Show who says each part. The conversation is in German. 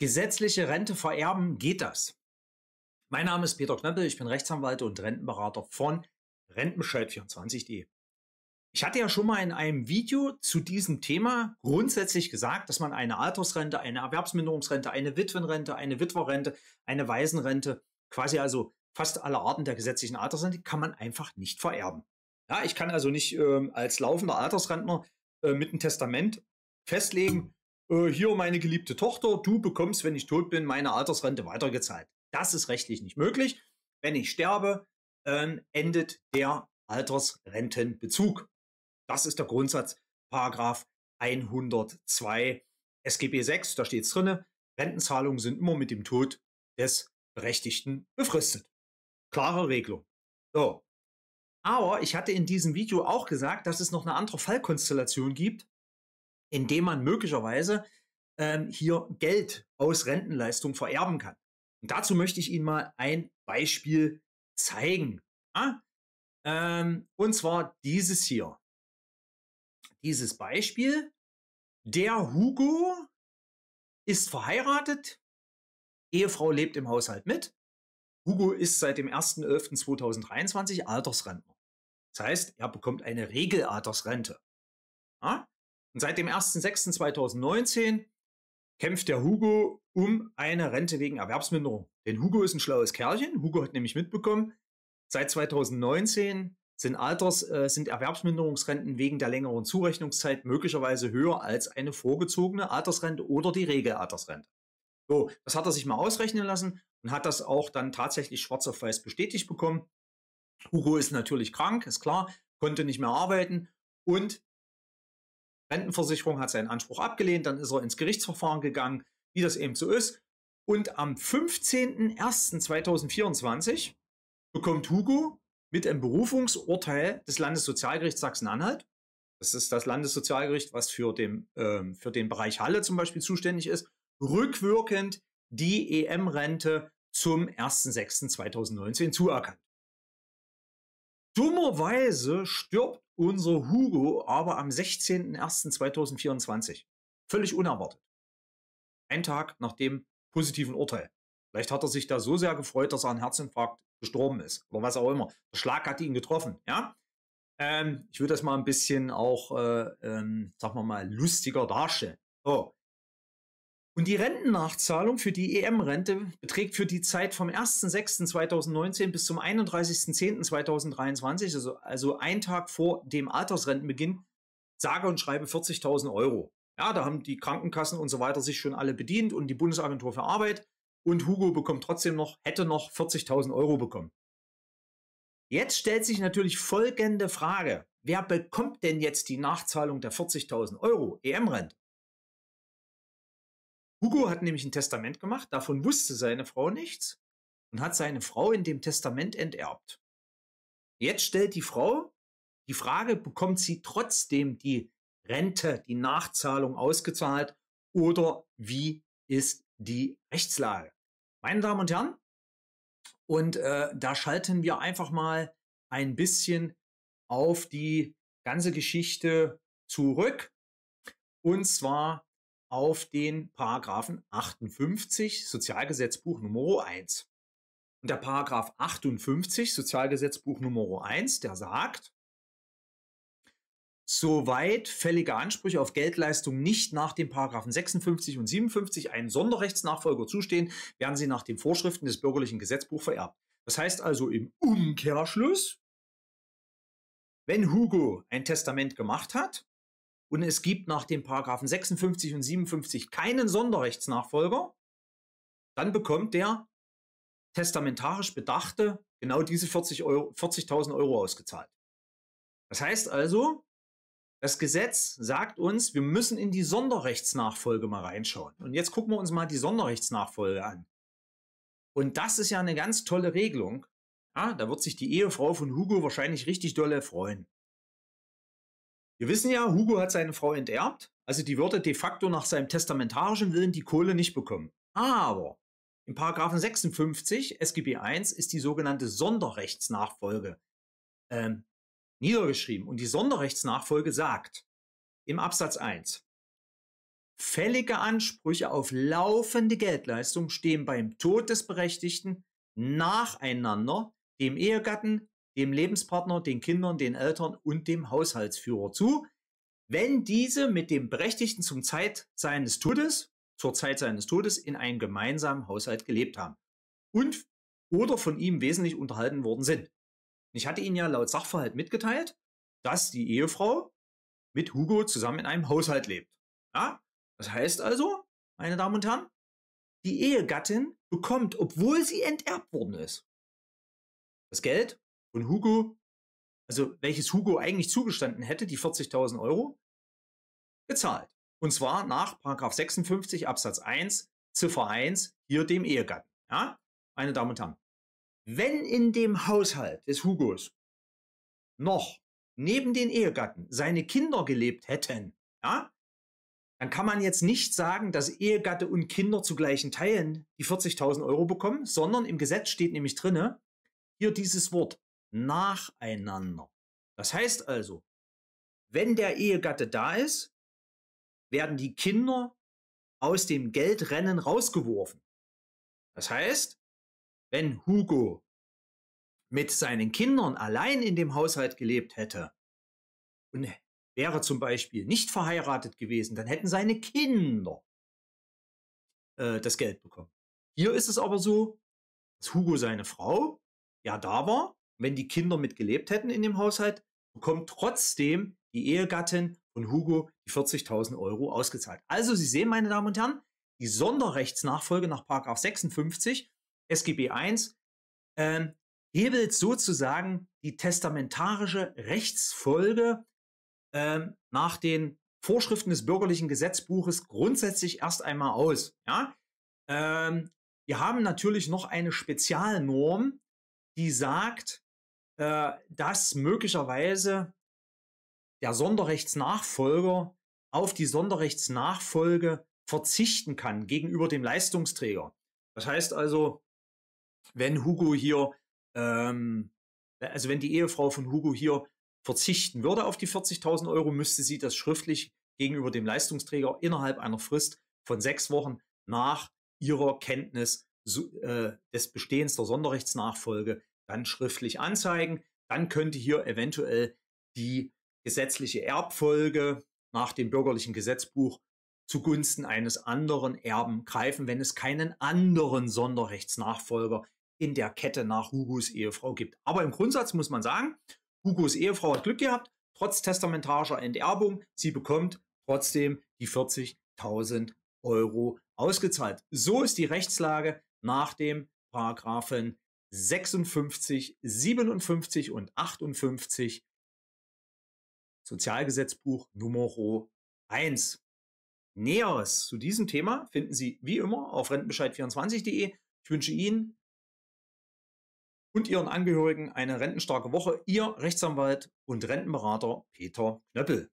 Speaker 1: gesetzliche Rente vererben, geht das? Mein Name ist Peter Knöppel, ich bin Rechtsanwalt und Rentenberater von Rentenbescheid24.de. Ich hatte ja schon mal in einem Video zu diesem Thema grundsätzlich gesagt, dass man eine Altersrente, eine Erwerbsminderungsrente, eine Witwenrente, eine Witwerrente, eine Waisenrente, quasi also fast alle Arten der gesetzlichen Altersrente, kann man einfach nicht vererben. Ja, ich kann also nicht ähm, als laufender Altersrentner äh, mit einem Testament festlegen, äh, hier meine geliebte Tochter, du bekommst, wenn ich tot bin, meine Altersrente weitergezahlt. Das ist rechtlich nicht möglich. Wenn ich sterbe, ähm, endet der Altersrentenbezug. Das ist der Grundsatz, Paragraph 102 SGB 6, da steht es drin, Rentenzahlungen sind immer mit dem Tod des Berechtigten befristet. Klare Regelung. So. Aber ich hatte in diesem Video auch gesagt, dass es noch eine andere Fallkonstellation gibt, indem man möglicherweise ähm, hier Geld aus Rentenleistung vererben kann. Und dazu möchte ich Ihnen mal ein Beispiel zeigen. Ja? Ähm, und zwar dieses hier. Dieses Beispiel. Der Hugo ist verheiratet, Ehefrau lebt im Haushalt mit. Hugo ist seit dem 1.11.2023 Altersrentner. Das heißt, er bekommt eine Regelaltersrente. Ja? Und seit dem 1.6.2019 kämpft der Hugo um eine Rente wegen Erwerbsminderung. Denn Hugo ist ein schlaues Kerlchen. Hugo hat nämlich mitbekommen, seit 2019 sind Alters, äh, sind Erwerbsminderungsrenten wegen der längeren Zurechnungszeit möglicherweise höher als eine vorgezogene Altersrente oder die Regelaltersrente. So, das hat er sich mal ausrechnen lassen und hat das auch dann tatsächlich schwarz auf weiß bestätigt bekommen. Hugo ist natürlich krank, ist klar, konnte nicht mehr arbeiten und Rentenversicherung hat seinen Anspruch abgelehnt, dann ist er ins Gerichtsverfahren gegangen, wie das eben so ist. Und am 15.01.2024 bekommt Hugo mit einem Berufungsurteil des Landessozialgerichts Sachsen-Anhalt, das ist das Landessozialgericht, was für den, ähm, für den Bereich Halle zum Beispiel zuständig ist, rückwirkend die EM-Rente zum 1.06.2019 zuerkannt. Dummerweise stirbt unser Hugo aber am 16.01.2024. Völlig unerwartet. Ein Tag nach dem positiven Urteil. Vielleicht hat er sich da so sehr gefreut, dass er an Herzinfarkt gestorben ist oder was auch immer. Der Schlag hat ihn getroffen, ja. Ähm, ich würde das mal ein bisschen auch, äh, ähm, sagen wir mal, lustiger darstellen. So. Und die Rentennachzahlung für die EM-Rente beträgt für die Zeit vom 1.6.2019 bis zum 31.10.2023, also, also einen Tag vor dem Altersrentenbeginn, sage und schreibe 40.000 Euro. Ja, da haben die Krankenkassen und so weiter sich schon alle bedient und die Bundesagentur für Arbeit und Hugo bekommt trotzdem noch, hätte noch 40.000 Euro bekommen. Jetzt stellt sich natürlich folgende Frage. Wer bekommt denn jetzt die Nachzahlung der 40.000 Euro EM-Rente? Hugo hat nämlich ein Testament gemacht, davon wusste seine Frau nichts und hat seine Frau in dem Testament enterbt. Jetzt stellt die Frau die Frage, bekommt sie trotzdem die Rente, die Nachzahlung ausgezahlt oder wie ist die Rechtslage? Meine Damen und Herren, und äh, da schalten wir einfach mal ein bisschen auf die ganze Geschichte zurück. Und zwar auf den Paragraphen 58 Sozialgesetzbuch Nr. 1. Und der Paragraph 58 Sozialgesetzbuch Nr. 1, der sagt, soweit fällige Ansprüche auf Geldleistung nicht nach den Paragraphen 56 und 57 einem Sonderrechtsnachfolger zustehen, werden sie nach den Vorschriften des bürgerlichen Gesetzbuchs vererbt. Das heißt also im Umkehrschluss, wenn Hugo ein Testament gemacht hat, und es gibt nach den Paragraphen 56 und 57 keinen Sonderrechtsnachfolger, dann bekommt der testamentarisch Bedachte genau diese 40.000 Euro, 40 Euro ausgezahlt. Das heißt also, das Gesetz sagt uns, wir müssen in die Sonderrechtsnachfolge mal reinschauen. Und jetzt gucken wir uns mal die Sonderrechtsnachfolge an. Und das ist ja eine ganz tolle Regelung. Ja, da wird sich die Ehefrau von Hugo wahrscheinlich richtig dolle freuen. Wir wissen ja, Hugo hat seine Frau enterbt, also die würde de facto nach seinem testamentarischen Willen die Kohle nicht bekommen. Aber in Paragraphen 56 SGB I ist die sogenannte Sonderrechtsnachfolge ähm, niedergeschrieben. Und die Sonderrechtsnachfolge sagt im Absatz 1, fällige Ansprüche auf laufende Geldleistung stehen beim Tod des Berechtigten nacheinander dem Ehegatten, dem Lebenspartner, den Kindern, den Eltern und dem Haushaltsführer zu, wenn diese mit dem Berechtigten zum Zeit seines Todes, zur Zeit seines Todes in einem gemeinsamen Haushalt gelebt haben und oder von ihm wesentlich unterhalten worden sind. Ich hatte Ihnen ja laut Sachverhalt mitgeteilt, dass die Ehefrau mit Hugo zusammen in einem Haushalt lebt. Ja? Das heißt also, meine Damen und Herren, die Ehegattin bekommt, obwohl sie enterbt worden ist, das Geld und Hugo, also welches Hugo eigentlich zugestanden hätte, die 40.000 Euro, bezahlt. Und zwar nach Paragraph 56 Absatz 1 Ziffer 1 hier dem Ehegatten. Ja? Meine Damen und Herren, wenn in dem Haushalt des Hugos noch neben den Ehegatten seine Kinder gelebt hätten, ja, dann kann man jetzt nicht sagen, dass Ehegatte und Kinder zu gleichen Teilen die 40.000 Euro bekommen, sondern im Gesetz steht nämlich drinne hier dieses Wort nacheinander. Das heißt also, wenn der Ehegatte da ist, werden die Kinder aus dem Geldrennen rausgeworfen. Das heißt, wenn Hugo mit seinen Kindern allein in dem Haushalt gelebt hätte und wäre zum Beispiel nicht verheiratet gewesen, dann hätten seine Kinder äh, das Geld bekommen. Hier ist es aber so, dass Hugo seine Frau ja da war, wenn die Kinder mitgelebt hätten in dem Haushalt, bekommt trotzdem die Ehegattin von Hugo die 40.000 Euro ausgezahlt. Also Sie sehen, meine Damen und Herren, die Sonderrechtsnachfolge nach 56 SGB I äh, hebelt sozusagen die testamentarische Rechtsfolge äh, nach den Vorschriften des bürgerlichen Gesetzbuches grundsätzlich erst einmal aus. Ja? Ähm, wir haben natürlich noch eine Spezialnorm, die sagt, äh, dass möglicherweise der Sonderrechtsnachfolger auf die Sonderrechtsnachfolge verzichten kann gegenüber dem Leistungsträger. Das heißt also, wenn Hugo hier, ähm, also wenn die Ehefrau von Hugo hier verzichten würde auf die 40.000 Euro, müsste sie das schriftlich gegenüber dem Leistungsträger innerhalb einer Frist von sechs Wochen nach ihrer Kenntnis äh, des Bestehens der Sonderrechtsnachfolge dann schriftlich anzeigen. Dann könnte hier eventuell die gesetzliche Erbfolge nach dem bürgerlichen Gesetzbuch zugunsten eines anderen Erben greifen, wenn es keinen anderen Sonderrechtsnachfolger in der Kette nach Hugos Ehefrau gibt. Aber im Grundsatz muss man sagen, Hugos Ehefrau hat Glück gehabt, trotz testamentarischer Enterbung, sie bekommt trotzdem die 40.000 Euro ausgezahlt. So ist die Rechtslage nach dem Paragraphen 56, 57 und 58 Sozialgesetzbuch Nr. 1. Näheres zu diesem Thema finden Sie wie immer auf rentenbescheid24.de. Ich wünsche Ihnen und Ihren Angehörigen eine rentenstarke Woche. Ihr Rechtsanwalt und Rentenberater Peter Knöppel.